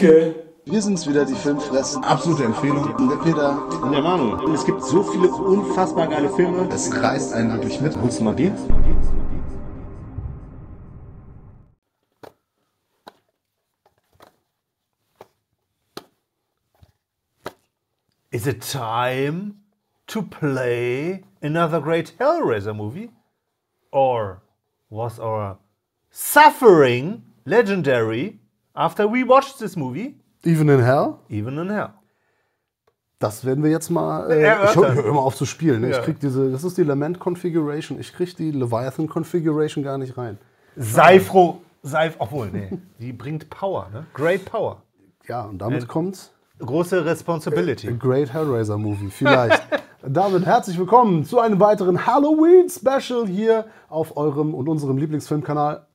Danke. Wir sind's wieder, die Filmfressen. Absolute Empfehlung. Und der Peter. Und der Manu. es gibt so viele unfassbar geile Filme. Es kreist einen wirklich mit. Holst du mal Bier? Is it time to play another great Hellraiser movie? Or was our suffering legendary After we watched this movie. Even in Hell? Even in Hell. Das werden wir jetzt mal. Äh, ich höre hör immer auf zu spielen. Ne? Ja. Ich krieg diese, das ist die Lament Configuration. Ich krieg die Leviathan Configuration gar nicht rein. Sei froh, sei, obwohl, nee, die bringt Power, ne? Great Power. Ja, und damit äh, kommt's. Große Responsibility. A great Hellraiser Movie, vielleicht. damit herzlich willkommen zu einem weiteren Halloween Special hier auf eurem und unserem Lieblingsfilmkanal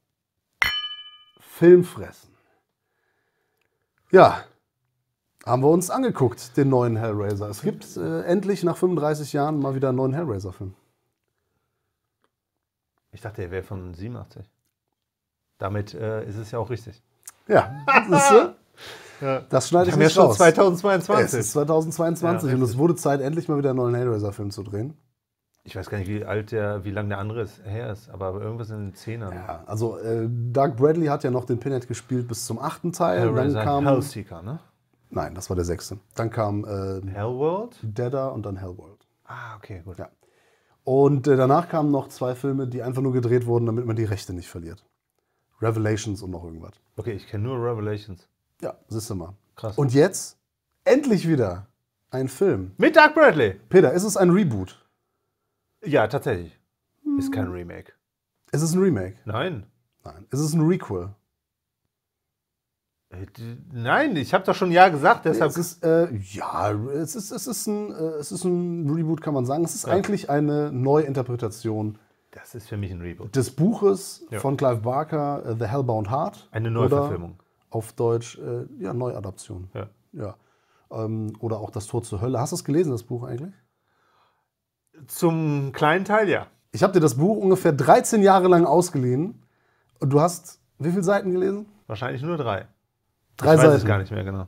Filmfressen. Ja, haben wir uns angeguckt, den neuen Hellraiser. Es gibt äh, endlich nach 35 Jahren mal wieder einen neuen Hellraiser-Film. Ich dachte, er wäre von 87. Damit äh, ist es ja auch richtig. Ja, siehst du? Ja. Das schneide ich, ich nicht raus. 2022. Es ist 2022 ja, und es wurde Zeit, endlich mal wieder einen neuen Hellraiser-Film zu drehen. Ich weiß gar nicht, wie alt der, wie lang der andere ist, her ist, aber irgendwas in den Zehnern. Ja, also äh, Doug Bradley hat ja noch den Pinhead gespielt bis zum achten Teil. Hellraiser, dann kam Hellseeker, ne? Nein, das war der sechste. Dann kam äh, Hellworld, Deader und dann Hellworld. Ah, okay, gut. Ja. Und äh, danach kamen noch zwei Filme, die einfach nur gedreht wurden, damit man die Rechte nicht verliert. Revelations und noch irgendwas. Okay, ich kenne nur Revelations. Ja, siehst du mal. Krass. Und jetzt endlich wieder ein Film. Mit Doug Bradley. Peter, ist es ein Reboot? Ja, tatsächlich. Hm. Ist kein hm. Remake. Ist es ein Remake? Nein. Nein. Ist es ein Requel? Äh, nein, ich habe doch schon ja gesagt, deshalb. Es ist, äh, ja, es ist, es, ist ein, äh, es ist ein Reboot, kann man sagen. Es ist ja. eigentlich eine Neuinterpretation. Das ist für mich ein Reboot. Des Buches ja. von Clive Barker, äh, The Hellbound Heart. Eine Neuverfilmung. Auf Deutsch, äh, ja, Neuadaption. Ja. ja. Ähm, oder auch Das Tor zur Hölle. Hast du es gelesen, das Buch eigentlich? Zum kleinen Teil, ja. Ich habe dir das Buch ungefähr 13 Jahre lang ausgeliehen. Und du hast wie viele Seiten gelesen? Wahrscheinlich nur drei. Drei ich weiß Seiten? Weiß gar nicht mehr genau.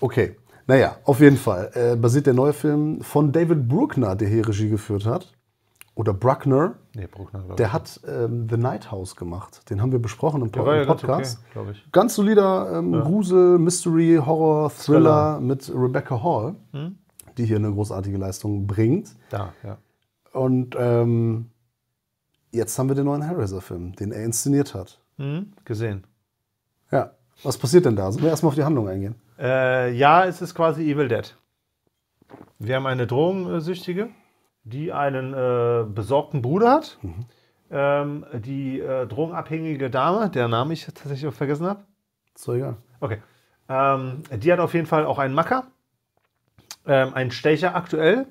Okay. Naja, auf jeden Fall. Äh, basiert der neue Film von David Bruckner, der hier Regie geführt hat. Oder Bruckner. Nee, Bruckner, glaube ich. Der hat ähm, The Night House gemacht. Den haben wir besprochen im, po ja, im Podcast. Ganz, okay, ganz solider ähm, ja. Grusel, Mystery, Horror, Thriller, Thriller, mit Rebecca Hall. Hm? die hier eine großartige Leistung bringt. Da, ja. Und ähm, jetzt haben wir den neuen Hellraiser-Film, den er inszeniert hat. Mhm, gesehen. Ja. Was passiert denn da? Sollen wir erstmal auf die Handlung eingehen? Äh, ja, es ist quasi Evil Dead. Wir haben eine Drogensüchtige, die einen äh, besorgten Bruder hat. Mhm. Ähm, die äh, drogenabhängige Dame, der Name ich tatsächlich vergessen habe. So, ja. Okay. Ähm, die hat auf jeden Fall auch einen Macker ähm, ein Stecher aktuell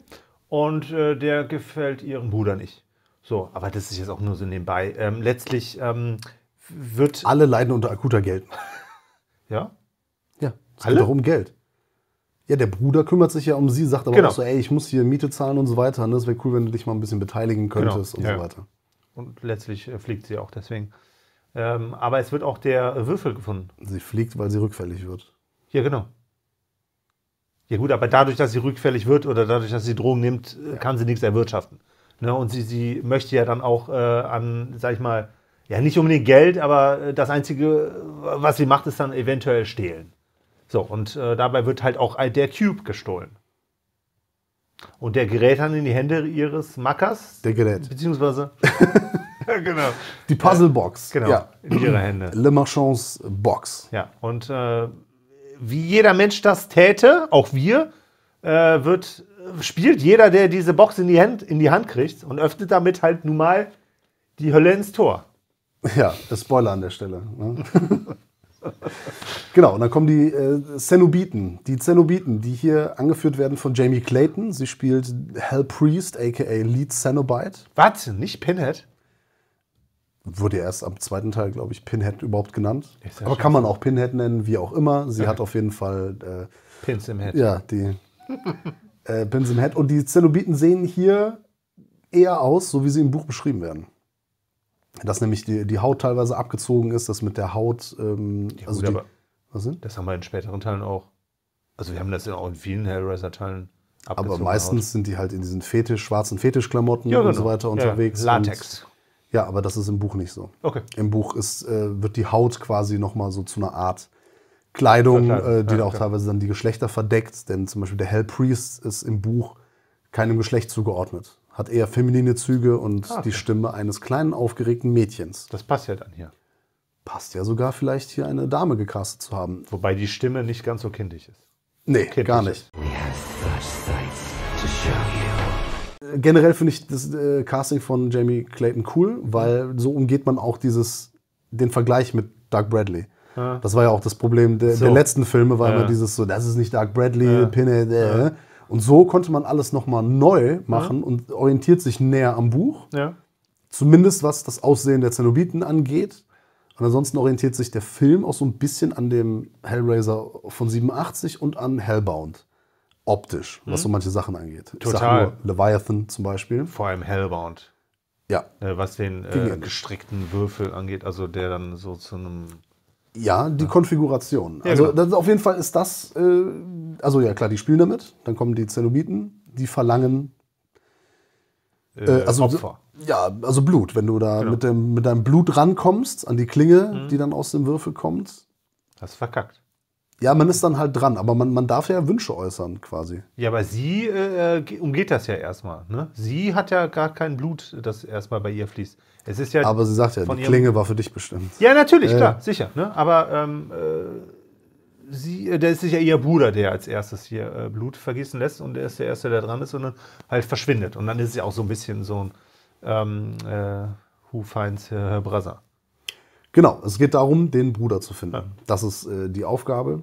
und äh, der gefällt ihrem Bruder nicht. So, aber das ist jetzt auch nur so nebenbei. Ähm, letztlich ähm, wird. Alle leiden unter akuter Geld. Ja? Ja, es Alle? geht doch um Geld. Ja, der Bruder kümmert sich ja um sie, sagt aber genau. auch so, ey, ich muss hier Miete zahlen und so weiter. Und ne? das wäre cool, wenn du dich mal ein bisschen beteiligen genau. könntest genau. und ja. so weiter. Und letztlich äh, fliegt sie auch deswegen. Ähm, aber es wird auch der Würfel gefunden. Sie fliegt, weil sie rückfällig wird. Ja, genau. Ja gut, aber dadurch, dass sie rückfällig wird oder dadurch, dass sie Drogen nimmt, äh, kann sie nichts erwirtschaften. Ne? Und sie, sie möchte ja dann auch äh, an, sag ich mal, ja nicht unbedingt Geld, aber äh, das Einzige, was sie macht, ist dann eventuell stehlen. So, und äh, dabei wird halt auch der Cube gestohlen. Und der gerät dann in die Hände ihres Mackers. Der gerät. Beziehungsweise. genau. Die Puzzlebox. Genau. Ja. In ihre Hände. Le Marchands Box. Ja, und äh, wie jeder Mensch das täte, auch wir, äh, wird, spielt jeder, der diese Box in die, Hand, in die Hand kriegt und öffnet damit halt nun mal die Hölle ins Tor. Ja, das Spoiler an der Stelle. Ne? genau, und dann kommen die äh, Zenobiten. Die Zenobiten, die hier angeführt werden von Jamie Clayton. Sie spielt Hell Priest, aka Lead Cenobite. Was? Nicht Pinhead? wurde erst am zweiten Teil, glaube ich, Pinhead überhaupt genannt. Ja Aber kann man auch Pinhead nennen, wie auch immer. Sie okay. hat auf jeden Fall. Äh, Pins im Head. Ja, die. äh, Pins im Head. Und die Zenobiten sehen hier eher aus, so wie sie im Buch beschrieben werden. Dass nämlich die, die Haut teilweise abgezogen ist, dass mit der Haut. Ähm, ja, also gut, die, was sind? Das haben wir in späteren Teilen auch. Also, wir haben das ja auch in vielen Hellraiser-Teilen abgezogen. Aber meistens Haut. sind die halt in diesen Fetisch, schwarzen Fetischklamotten ja, genau. und so weiter unterwegs. Ja, Latex. Ja, aber das ist im Buch nicht so. Okay. Im Buch ist, äh, wird die Haut quasi nochmal so zu einer Art Kleidung, äh, die ja, da auch okay. teilweise dann die Geschlechter verdeckt. Denn zum Beispiel der Hellpriest ist im Buch keinem Geschlecht zugeordnet. Hat eher feminine Züge und ah, okay. die Stimme eines kleinen, aufgeregten Mädchens. Das passt ja dann hier. Passt ja sogar vielleicht hier eine Dame gecastet zu haben. Wobei die Stimme nicht ganz so kindisch ist. Nee, kindlich gar nicht. Ist. We have such sights to show you generell finde ich das äh, Casting von Jamie Clayton cool, weil so umgeht man auch dieses, den Vergleich mit Doug Bradley. Ja. Ah. Das war ja auch das Problem der, so. der letzten Filme, weil ja. man dieses so, das ist nicht Doug Bradley, ja. Pinhead, äh. Ne? Und so konnte man alles nochmal neu machen und orientiert sich näher am Buch. Zumindest was das Aussehen der Zenobiten angeht. Und ansonsten orientiert sich der Film auch so ein bisschen an dem Hellraiser von 87 und an Hellbound optisch, was mhm. so manche Sachen angeht. Total. Ich sag nur Leviathan zum Beispiel. Vor allem Hellbound. Ja. Äh, was den äh, gestrickten Würfel angeht, also der dann so zu einem. Ja, die ja. Konfiguration. Ja, also genau. auf jeden Fall ist das, äh, also ja klar, die spielen damit, dann kommen die Zelluliten, die verlangen äh, äh, also, Opfer. Ja, also Blut. Wenn du da genau. mit, dem, mit deinem Blut rankommst an die Klinge, mhm. die dann aus dem Würfel kommt. Hast verkackt. Ja, man ist dann halt dran, aber man, man darf ja Wünsche äußern quasi. Ja, aber sie äh, äh, umgeht das ja erstmal. Ne? Sie hat ja gar kein Blut, das erstmal bei ihr fließt. Es ist ja aber sie sagt ja, die Klinge war für dich bestimmt. Ja, natürlich, äh. klar, sicher. Ne? Aber ähm, äh, sie, äh, der ist ja ihr Bruder, der als erstes hier äh, Blut vergießen lässt und der ist der Erste, der dran ist und dann halt verschwindet. Und dann ist es ja auch so ein bisschen so ein ähm, Who finds her brother? Genau, es geht darum, den Bruder zu finden. Ja. Das ist äh, die Aufgabe,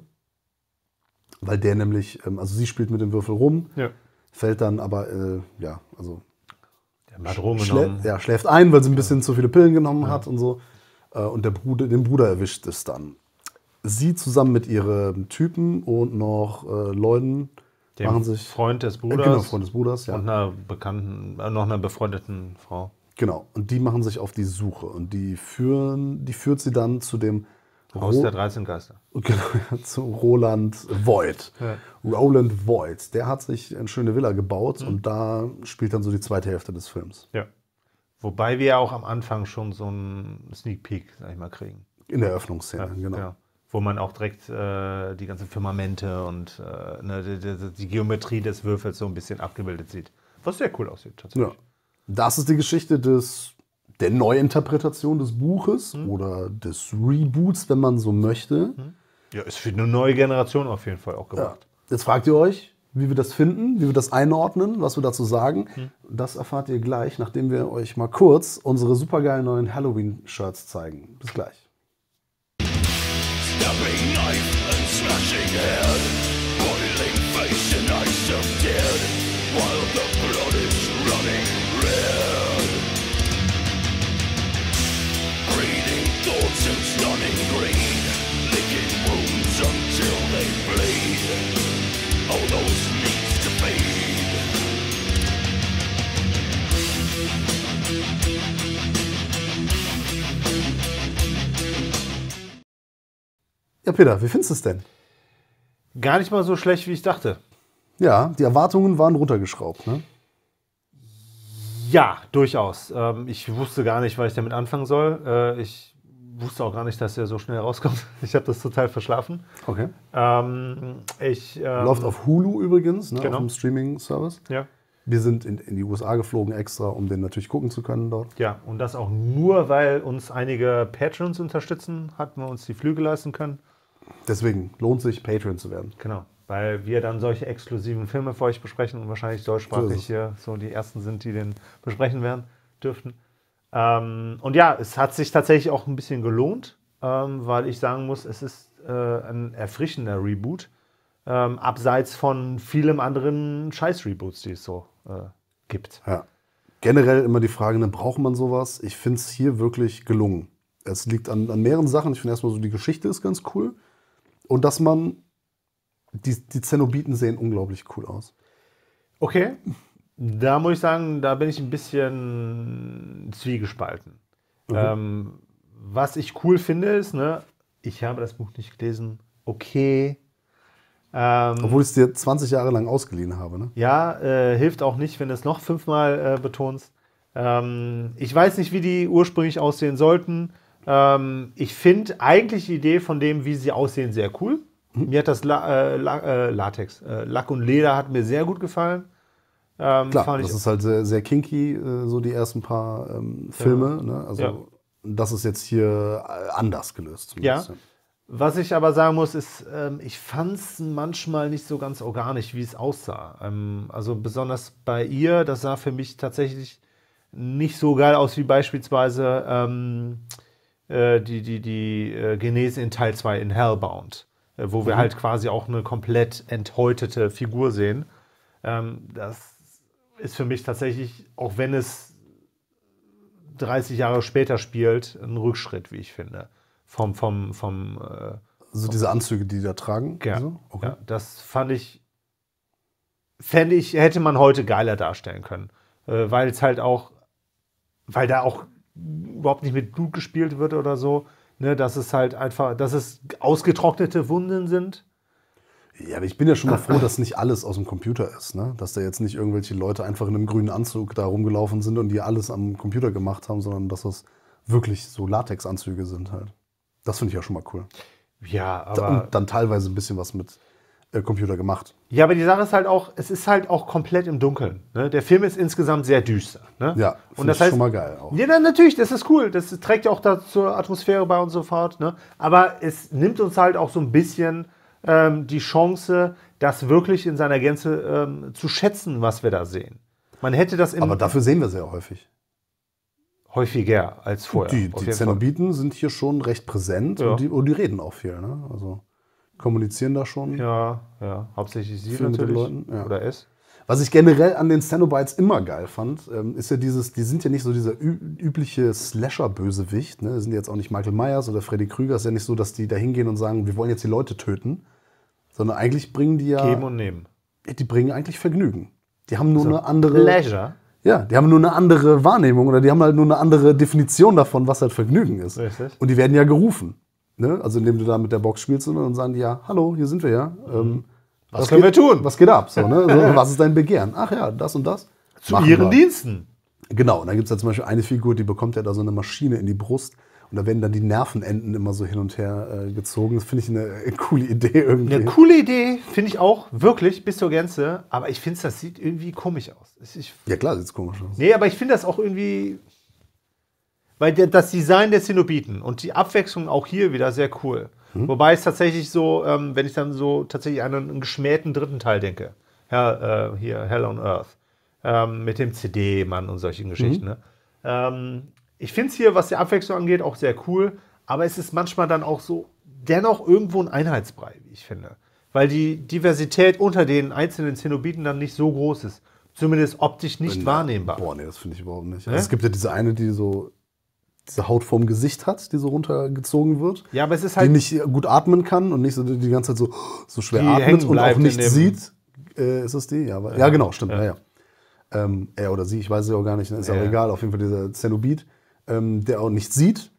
weil der nämlich, ähm, also sie spielt mit dem Würfel rum, ja. fällt dann aber, äh, ja, also der schlä ja, schläft ein, weil sie ein bisschen zu viele Pillen genommen hat und so. Äh, und der Bruder, den Bruder erwischt es dann. Sie zusammen mit ihren Typen und noch äh, Leuten machen sich Freund des äh, genau, Bruders, genau, Freund des Bruders ja. und einer bekannten, äh, noch einer befreundeten Frau. Genau, und die machen sich auf die Suche und die, führen, die führt sie dann zu dem Haus der 13 Geister. Genau, zu Roland Voigt. Ja. Roland Voigt, der hat sich eine schöne Villa gebaut mhm. und da spielt dann so die zweite Hälfte des Films. Ja. Wobei wir ja auch am Anfang schon so einen Sneak Peek, sag ich mal, kriegen. In der Eröffnungsszene, ja, genau. Ja. Wo man auch direkt äh, die ganzen Firmamente und äh, ne, die, die, die, Geometrie des Würfels so ein bisschen abgebildet sieht. Was sehr cool aussieht, tatsächlich. Ja. Das ist die Geschichte des, der Neuinterpretation des Buches mhm. oder des Reboots, wenn man so möchte. Mhm. Ja, ist für eine neue Generation auf jeden Fall auch gemacht. Ja. Jetzt fragt ihr euch, wie wir das finden, wie wir das einordnen, was wir dazu sagen. Mhm. Das erfahrt ihr gleich, nachdem wir euch mal kurz unsere supergeilen neuen Halloween-Shirts zeigen. Bis gleich. Stabbing knife and slashing head, boiling face and eyes of dead, while the blood is running Ja, Peter, wie findest du es denn? Gar nicht mal so schlecht, wie ich dachte. Ja, die Erwartungen waren runtergeschraubt, ne? Ja, durchaus. Ähm, ich wusste gar nicht, was ich damit anfangen soll. Äh, ich wusste auch gar nicht, dass er so schnell rauskommt. Ich habe das total verschlafen. Okay. Ähm, ich, ähm, Läuft auf Hulu übrigens, ne, genau. auf dem Streaming-Service. Ja. Wir sind in, in, die USA geflogen extra, um den natürlich gucken zu können dort. Ja, und das auch nur, weil uns einige Patrons unterstützen, hatten wir uns die Flüge leisten können. Deswegen lohnt sich, Patron zu werden. Genau, weil wir dann solche exklusiven Filme für euch besprechen und wahrscheinlich deutschsprachig so hier so die ersten sind, die den besprechen werden dürften. Ähm, und ja, es hat sich tatsächlich auch ein bisschen gelohnt, ähm, weil ich sagen muss, es ist äh, ein erfrischender Reboot, ähm, abseits von vielem anderen Scheiß-Reboots, die es so äh, gibt. Ja. Generell immer die Frage, ne, braucht man sowas? Ich finde es hier wirklich gelungen. Es liegt an, an mehreren Sachen. Ich finde erstmal so, die Geschichte ist ganz cool. Und dass man, die, die Zenobiten sehen unglaublich cool aus. Okay. Da muss ich sagen, da bin ich ein bisschen zwiegespalten. Mhm. Ähm, was ich cool finde, ist, ne, ich habe das Buch nicht gelesen. Okay. Ähm, Obwohl ich es dir 20 Jahre lang ausgeliehen habe. Ne? Ja, äh, hilft auch nicht, wenn du es noch fünfmal äh, betonst. Ähm, ich weiß nicht, wie die ursprünglich aussehen sollten. Ähm, ich finde eigentlich die Idee von dem, wie sie aussehen, sehr cool. Mhm. Mir hat das La äh, La äh, Latex, äh, Lack und Leder hat mir sehr gut gefallen. Ähm, Klar, das ist halt sehr, sehr kinky, äh, so die ersten paar ähm, Filme. Ja. Ne? Also ja. das ist jetzt hier äh, anders gelöst. Ja. Was ich aber sagen muss, ist, ähm, ich fand es manchmal nicht so ganz organisch, wie es aussah. Ähm, also besonders bei ihr, das sah für mich tatsächlich nicht so geil aus wie beispielsweise ähm, äh, die, die, die äh, Genese in Teil 2 in Hellbound, äh, wo wir mhm. halt quasi auch eine komplett enthäutete Figur sehen. Ähm, das ist für mich tatsächlich, auch wenn es 30 Jahre später spielt, ein Rückschritt, wie ich finde. Vom, vom, vom. Äh, also diese Anzüge, die, die da tragen? Ja, so? okay. ja. Das fand ich, fände ich, hätte man heute geiler darstellen können. Äh, weil es halt auch, weil da auch überhaupt nicht mit Blut gespielt wird oder so. Ne, dass es halt einfach, dass es ausgetrocknete Wunden sind. Ja, aber ich bin ja schon mal froh, dass nicht alles aus dem Computer ist. Ne? Dass da jetzt nicht irgendwelche Leute einfach in einem grünen Anzug da rumgelaufen sind und die alles am Computer gemacht haben, sondern dass das wirklich so Latexanzüge sind halt. Das finde ich ja schon mal cool. Ja, aber. Und dann teilweise ein bisschen was mit äh, Computer gemacht. Ja, aber die Sache ist halt auch, es ist halt auch komplett im Dunkeln. Ne? Der Film ist insgesamt sehr düster. Ne? Ja, und das ist schon mal geil auch. Ja, natürlich, das ist cool. Das trägt ja auch da zur Atmosphäre bei und so fort. Ne? Aber es nimmt uns halt auch so ein bisschen ähm, die Chance, das wirklich in seiner Gänze ähm, zu schätzen, was wir da sehen. Man hätte das im Aber dafür sehen wir sehr häufig. Häufiger als vorher. Die, die Zenobiten Fall. sind hier schon recht präsent ja. und, die, und, die, reden auch viel. Ne? Also kommunizieren da schon. Ja, ja. Hauptsächlich sie natürlich. Mit den Leuten. Ja. Oder es. Was ich generell an den Cenobites immer geil fand, ähm, ist ja dieses, die sind ja nicht so dieser übliche Slasher-Bösewicht. Ne? Sind ja jetzt auch nicht Michael Myers oder Freddy Krüger. Es ist ja nicht so, dass die da hingehen und sagen, wir wollen jetzt die Leute töten. Sondern eigentlich bringen die ja. Geben und nehmen. Die bringen eigentlich Vergnügen. Die haben nur also eine andere. Pleasure. Ja, die haben nur eine andere Wahrnehmung oder die haben halt nur eine andere Definition davon, was halt Vergnügen ist. Richtig. Und die werden ja gerufen. Ne? Also indem du da mit der Box spielst und dann sagen die ja, hallo, hier sind wir ja. Mhm. Ähm, was, was, können geht, wir tun? Was geht ab? So, ne? so, was ist dein Begehren? Ach ja, das und das. Zu Machen ihren wir. Diensten. Genau, und da gibt es ja zum Beispiel eine Figur, die bekommt ja da so eine Maschine in die Brust und da werden dann die Nervenenden immer so hin und her äh, gezogen. Das finde ich eine, eine äh, coole Idee irgendwie. Eine coole Idee, finde ich auch, wirklich, bis zur Gänze. Aber ich finde, das sieht irgendwie komisch aus. Ich, ja, klar, sieht komisch aus. Nee, aber ich finde das auch irgendwie. Weil das Design der Zenobiten und die Abwechslung auch hier wieder sehr cool. Hm. Wobei es tatsächlich so, ähm, wenn ich dann so tatsächlich an einen geschmähten dritten Teil denke, ja, äh, hier Hell on Earth, ähm, mit dem CD-Mann und solchen hm. Geschichten, mhm. ne? ähm, ich finde es hier, was die Abwechslung angeht, auch sehr cool, aber es ist manchmal dann auch so dennoch irgendwo ein Einheitsbrei, wie ich finde. Weil die Diversität unter den einzelnen Zenobiten dann nicht so groß ist. Zumindest optisch nicht nee, wahrnehmbar. Boah, nee, das finde ich überhaupt nicht. Also es gibt ja diese eine, die so diese Haut vorm Gesicht hat, die so runtergezogen wird. Ja, aber es ist halt. Die nicht gut atmen kann und nicht so die ganze Zeit so, so schwer atmet und auch nicht sieht. Äh, ist das die? Ja, ja. ja genau, stimmt. Ja. Ja, ähm, er oder sie, ich weiß es ja auch gar nicht, ist ja, auch egal. Auf jeden Fall dieser Zenobit, ähm, der auch nichts sieht.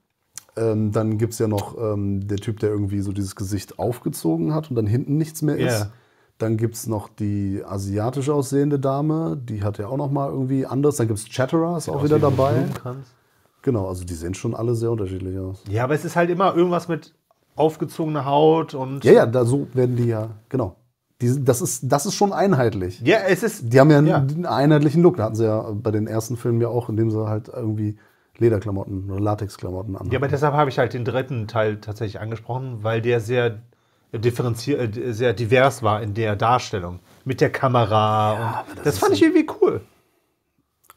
Ähm, dann gibt es ja noch ähm, der Typ, der irgendwie so dieses Gesicht aufgezogen hat und dann hinten nichts mehr ist. Yeah. Dann gibt es noch die asiatisch aussehende Dame, die hat ja auch noch mal irgendwie anders. Dann gibt es Chatterer, ist auch wieder dabei. Genau, also die sehen schon alle sehr unterschiedlich aus. Ja, aber es ist halt immer irgendwas mit aufgezogener Haut und... Ja, ja, da, so werden die ja, genau. Die, das, ist, das ist schon einheitlich. Ja, es ist... Die haben ja, ja. einen einheitlichen Look. Da hatten sie ja bei den ersten Filmen ja auch, indem sie halt irgendwie Lederklamotten oder Latexklamotten an. Ja, aber deshalb habe ich halt den dritten Teil tatsächlich angesprochen, weil der sehr äh, differenziert, äh, sehr divers war in der Darstellung. Mit der Kamera. Ja, das, das fand ich irgendwie cool.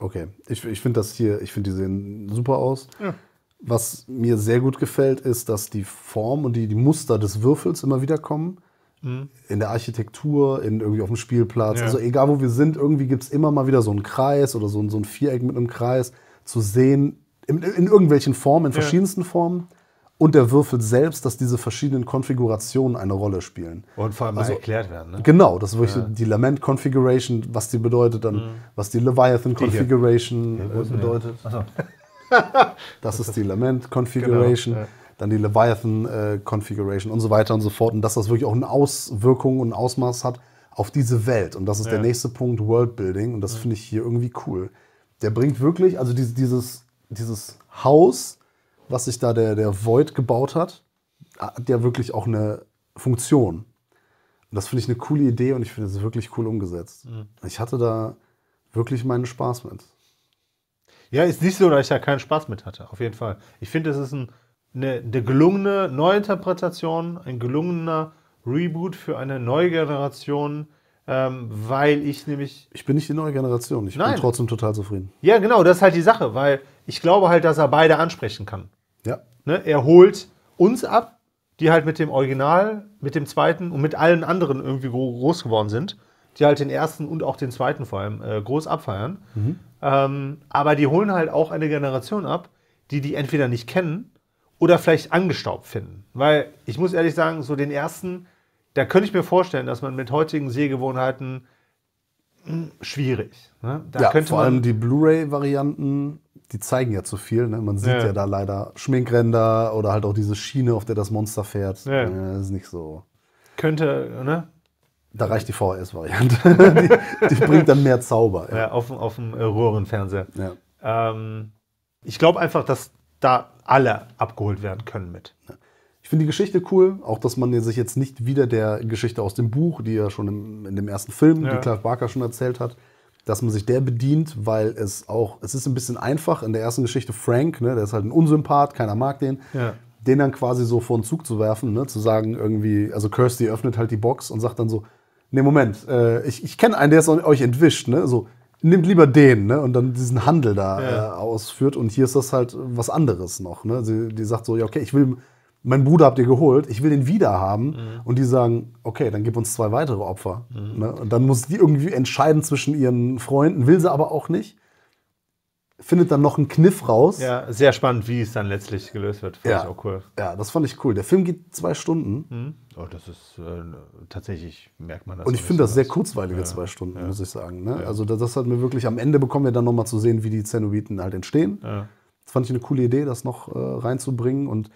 Okay, ich, ich finde das hier, ich finde die sehen super aus. Ja. Was mir sehr gut gefällt, ist, dass die Form und die, die Muster des Würfels immer wieder kommen. Mhm. In der Architektur, in, irgendwie auf dem Spielplatz. Ja. Also egal wo wir sind, irgendwie gibt es immer mal wieder so einen Kreis oder so, so ein Viereck mit einem Kreis zu sehen, in, in irgendwelchen Formen, in verschiedensten Formen und der Würfel selbst, dass diese verschiedenen Konfigurationen eine Rolle spielen. Und vor allem also, erklärt werden. Ne? Genau, das ist wirklich ja. die Lament Configuration, was die bedeutet, dann mhm. was die Leviathan Configuration die hier. Äh, hier bedeutet. So. das ist die Lament Configuration. Genau, ja. Dann die Leviathan äh, Configuration und so weiter und so fort. Und dass das wirklich auch eine Auswirkung und ein Ausmaß hat auf diese Welt. Und das ist ja. der nächste Punkt, Worldbuilding. Und das mhm. finde ich hier irgendwie cool. Der bringt wirklich, also dieses, dieses dieses Haus, was sich da der, der Void gebaut hat, hat ja wirklich auch eine Funktion. Und das finde ich eine coole Idee und ich finde es wirklich cool umgesetzt. Mhm. Ich hatte da wirklich meinen Spaß mit. Ja, ist nicht so, dass ich da keinen Spaß mit hatte, auf jeden Fall. Ich finde, es ist ein, eine, eine gelungene Neuinterpretation, ein gelungener Reboot für eine neue Generation ähm, weil ich nämlich. Ich bin nicht die neue Generation, ich Nein. bin trotzdem total zufrieden. Ja, genau, das ist halt die Sache, weil ich glaube halt, dass er beide ansprechen kann. Ja. Ne? Er holt uns ab, die halt mit dem Original, mit dem zweiten und mit allen anderen irgendwie groß geworden sind, die halt den ersten und auch den zweiten vor allem äh, groß abfeiern. Mhm. Ähm, aber die holen halt auch eine Generation ab, die die entweder nicht kennen oder vielleicht angestaubt finden. Weil ich muss ehrlich sagen, so den ersten da könnte ich mir vorstellen, dass man mit heutigen Sehgewohnheiten hm, schwierig. Ne? ja, vor allem die Blu-ray-Varianten, die zeigen ja zu viel. Ne? Man sieht ja. ja. da leider Schminkränder oder halt auch diese Schiene, auf der das Monster fährt. Ja. Das äh, ist nicht so. Könnte, ne? Da reicht die VHS-Variante. die, die, bringt dann mehr Zauber. Ja, ja auf, auf dem äh, Röhrenfernseher. Ja. Ähm, ich glaube einfach, dass da alle abgeholt werden können mit. Ja. Ich finde die Geschichte cool, auch dass man sich jetzt nicht wieder der Geschichte aus dem Buch, die ja schon im, in dem ersten Film, ja. die Clive Barker schon erzählt hat, dass man sich der bedient, weil es auch, es ist ein bisschen einfach in der ersten Geschichte Frank, ne, der ist halt ein Unsympath, keiner mag den. Ja den dann quasi so vor den Zug zu werfen, ne? zu sagen irgendwie, also Kirsty öffnet halt die Box und sagt dann so, nee, Moment, äh, ich, ich kenne einen, der ist euch entwischt, ne? so, nehmt lieber den, ne? und dann diesen Handel da ja. äh, ausführt und hier ist das halt was anderes noch, ne? Sie, die sagt so, ja, okay, ich will, mein Bruder habt ihr geholt, ich will den wieder haben. Mhm. Und die sagen, okay, dann gib uns zwei weitere Opfer. Mhm. Ne? Und dann muss die irgendwie entscheiden zwischen ihren Freunden, will sie aber auch nicht. Findet dann noch einen Kniff raus. Ja, sehr spannend, wie es dann letztlich gelöst wird. Fand ja. ich auch cool. Ja, das fand ich cool. Der Film geht zwei Stunden. Mhm. Oh, das ist äh, tatsächlich, merkt man das. Und ich finde das sehr kurzweilige ja. zwei Stunden, ja. muss ich sagen. Ne? Also, das, das hat mir wirklich, am Ende bekommen wir dann nochmal zu sehen, wie die Zenobiten halt entstehen. Das fand ich eine coole Idee, das noch äh, reinzubringen. Und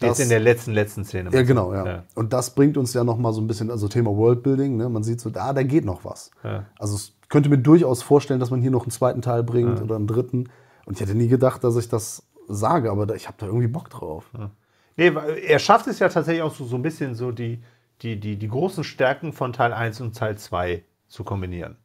das, ist in der letzten, letzten Szene. Ja, genau, ja. ja. Und das bringt uns ja nochmal so ein bisschen, also Thema Worldbuilding, ne? man sieht so, ah, da geht noch was. Ja. Also ich könnte mir durchaus vorstellen, dass man hier noch einen zweiten Teil bringt ja. oder einen dritten. Und ich hätte nie gedacht, dass ich das sage, aber ich habe da irgendwie Bock drauf. Ja. Nee, er schafft es ja tatsächlich auch so, so ein bisschen so die, die, die, die großen Stärken von Teil 1 und Teil 2 zu kombinieren.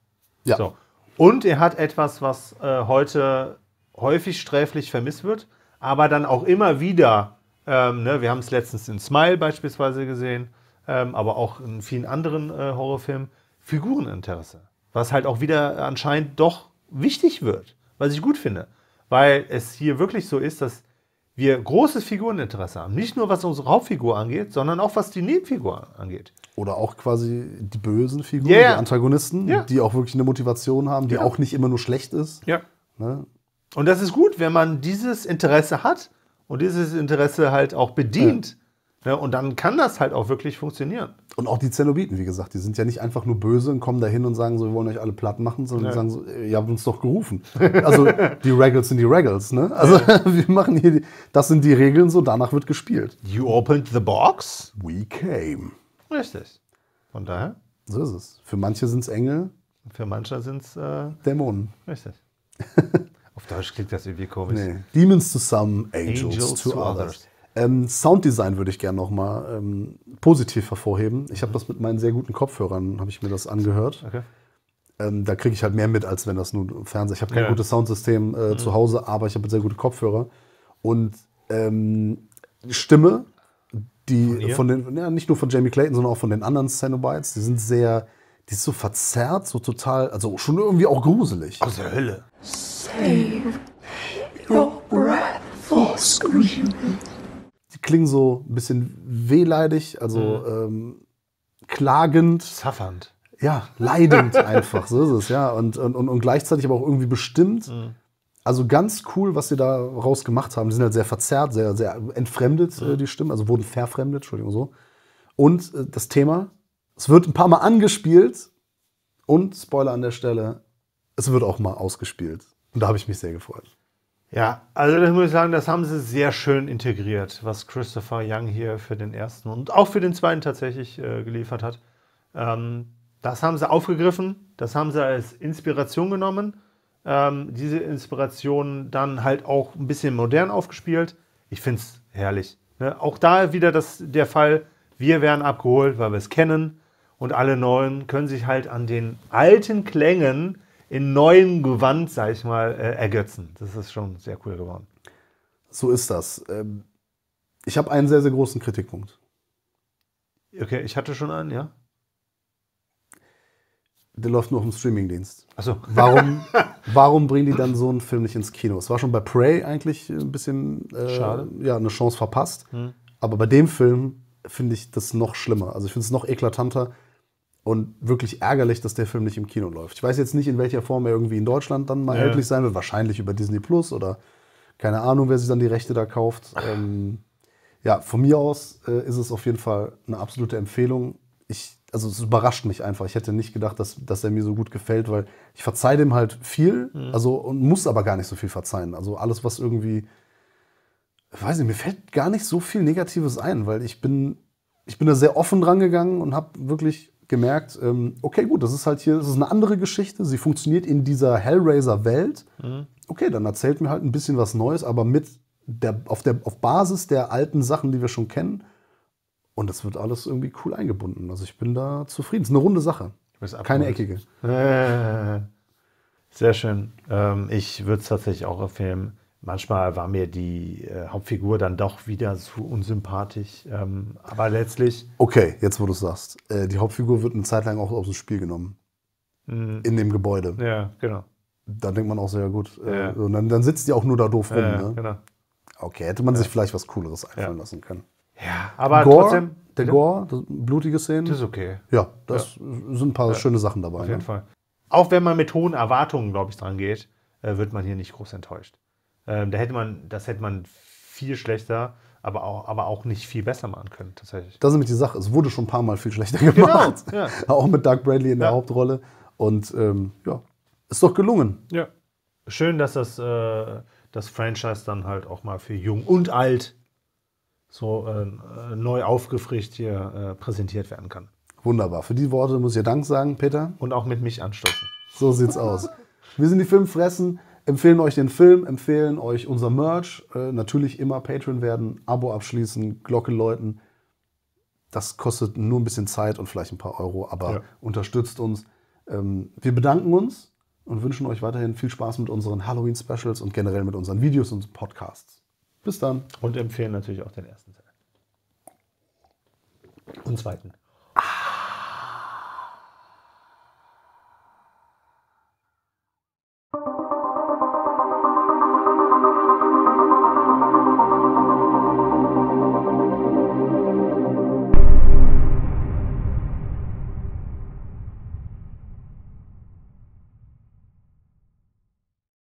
Ja. So. Und er hat etwas, was äh, heute häufig sträflich vermisst wird, aber dann auch immer wieder ähm, ne, wir haben es letztens in Smile beispielsweise gesehen, ähm, aber auch in vielen anderen äh, Horrorfilmen. Figureninteresse, was halt auch wieder anscheinend doch wichtig wird, was ich gut finde, weil es hier wirklich so ist, dass wir großes Figureninteresse haben. Nicht nur was unsere Hauptfigur angeht, sondern auch was die Nebenfigur angeht. Oder auch quasi die bösen Figuren, yeah. die Antagonisten, yeah. die auch wirklich eine Motivation haben, die ja. Genau. auch nicht immer nur schlecht ist. Ja. Ne? Und das ist gut, wenn man dieses Interesse hat und dieses Interesse halt auch bedient. Ja. Ne? und dann kann das halt auch wirklich funktionieren. Und auch die Zenobiten, wie gesagt, die sind ja nicht einfach nur böse und kommen dahin und sagen so, wir wollen euch alle platt machen, sondern ja. sagen so, ihr habt uns doch gerufen. Also die Regals sind die Regals, ne? Also wir machen hier, die, das sind die Regeln, so danach wird gespielt. You opened the box? We came. Richtig. Von daher? So ist es. Für manche sind es Engel. Für manche sind es äh, Dämonen. Richtig. Auf Deutsch klingt das irgendwie komisch. Nee. Demons to some, angels, angels to, to, others. others. Ähm, Sounddesign würde ich gerne nochmal ähm, positiv hervorheben. Ich habe mhm. das mit meinen sehr guten Kopfhörern, habe ich mir das angehört. Okay. Ähm, da kriege ich halt mehr mit, als wenn das nur im Fernseher. Ich habe kein ja. gutes Soundsystem äh, mhm. zu Hause, aber ich habe sehr gute Kopfhörer. Und ähm, Stimme, die von, von den, ja, nicht nur von Jamie Clayton, sondern auch von den anderen Cenobites, die sind sehr, die ist so verzerrt, so total, also schon irgendwie auch gruselig. Aus der Hölle. Save your breath for screaming. Die klingen so ein bisschen wehleidig, also mhm. ähm, klagend. Suffernd. Ja, leidend einfach, so ist es, ja. Und, und, und gleichzeitig aber auch irgendwie bestimmt. Mhm. Also ganz cool, was sie da raus gemacht haben. Die sind halt sehr verzerrt, sehr, sehr entfremdet, äh, mhm. die Stimmen, also wurden verfremdet, Entschuldigung, so. Und äh, das Thema, es wird ein paar Mal angespielt und, Spoiler an der Stelle, es wird auch mal ausgespielt. Und da habe ich mich sehr gefreut. Ja, also das muss ich sagen, das haben sie sehr schön integriert, was Christopher Young hier für den ersten und auch für den zweiten tatsächlich äh, geliefert hat. Ähm, das haben sie aufgegriffen, das haben sie als Inspiration genommen, ähm, diese Inspiration dann halt auch ein bisschen modern aufgespielt. Ich finde es herrlich. Ne? Auch da wieder das, der Fall, wir werden abgeholt, weil wir es kennen und alle Neuen können sich halt an den alten Klängen in neuen Gewand, sag ich mal, äh, ergötzen. Das ist schon sehr cool geworden. So ist das. Ähm, ich habe einen sehr, sehr großen Kritikpunkt. Okay, ich hatte schon einen, ja? Der läuft nur auf dem Streamingdienst. Achso. Warum, warum bringen die dann so einen Film nicht ins Kino? Es war schon bei Prey eigentlich äh, ein bisschen äh, Schade. Ja, eine Chance verpasst. Hm. Aber bei dem Film finde ich das noch schlimmer. Also ich finde es noch eklatanter und wirklich ärgerlich, dass der Film nicht im Kino läuft. Ich weiß jetzt nicht, in welcher Form er irgendwie in Deutschland dann mal ja. erhältlich sein wird. Wahrscheinlich über Disney Plus oder keine Ahnung, wer sich dann die Rechte da kauft. Ah. Ähm, ja, von mir aus äh, ist es auf jeden Fall eine absolute Empfehlung. Ich, also es überrascht mich einfach. Ich hätte nicht gedacht, dass, dass er mir so gut gefällt, weil ich verzeihe dem halt viel, mhm. also und muss aber gar nicht so viel verzeihen. Also alles, was irgendwie weiß nicht, mir fällt gar nicht so viel Negatives ein, weil ich bin, ich bin da sehr offen dran gegangen und habe wirklich gemerkt, ähm, okay, gut, das ist halt hier, das ist eine andere Geschichte, sie funktioniert in dieser Hellraiser-Welt. Mhm. Okay, dann erzählt mir halt ein bisschen was Neues, aber mit der, auf, der, auf Basis der alten Sachen, die wir schon kennen. Und das wird alles irgendwie cool eingebunden. Also ich bin da zufrieden. Es ist eine runde Sache. Keine eckige. Sehr schön. Ähm, ich würde es tatsächlich auch empfehlen manchmal war mir die äh, Hauptfigur dann doch wieder zu unsympathisch. Ähm, aber letztlich. Okay, jetzt wo du es sagst. Äh, die Hauptfigur wird eine Zeit lang auch aus dem Spiel genommen. Mhm. In dem Gebäude. Ja, genau. Da denkt man auch sehr gut. Äh, ja. Und dann, dann, sitzt die auch nur da doof rum. Ja, ne? genau. Okay, hätte man ja. sich vielleicht was Cooleres einfallen lassen können. Ja, aber Gore, trotzdem. Der Gore, das, blutige Szenen. Das ist okay. Ja, da sind ein paar schöne Sachen dabei. Auf ne? jeden ne? Fall. Auch wenn man mit hohen Erwartungen, glaube ich, dran geht, äh, wird man hier nicht groß enttäuscht. Ähm, da hätte man, das hätte man viel schlechter, aber auch, aber auch nicht viel besser machen können, tatsächlich. Das ist nämlich die Sache. Es wurde schon ein paar Mal viel schlechter genau, gemacht. Genau, ja. auch mit Doug Bradley in der Hauptrolle. Und ähm, ja, ist doch gelungen. Ja. Schön, dass das, äh, das Franchise dann halt auch mal für jung und alt so äh, neu aufgefrischt hier äh, präsentiert werden kann. Wunderbar. Für die Worte muss ich ja Dank sagen, Peter. Und auch mit mich anstoßen. So sieht's aus. Wir sind die Fressen empfehlen euch den Film, empfehlen euch unser Merch. Äh, natürlich immer Patreon werden, Abo abschließen, Glocke läuten. Das kostet nur ein bisschen Zeit und vielleicht ein paar Euro, aber ja. unterstützt uns. Ähm, wir bedanken uns und wünschen euch weiterhin viel Spaß mit unseren Halloween-Specials und generell mit unseren Videos und Podcasts. Bis dann. Und empfehlen natürlich auch den ersten Teil. Und zweiten. Ah.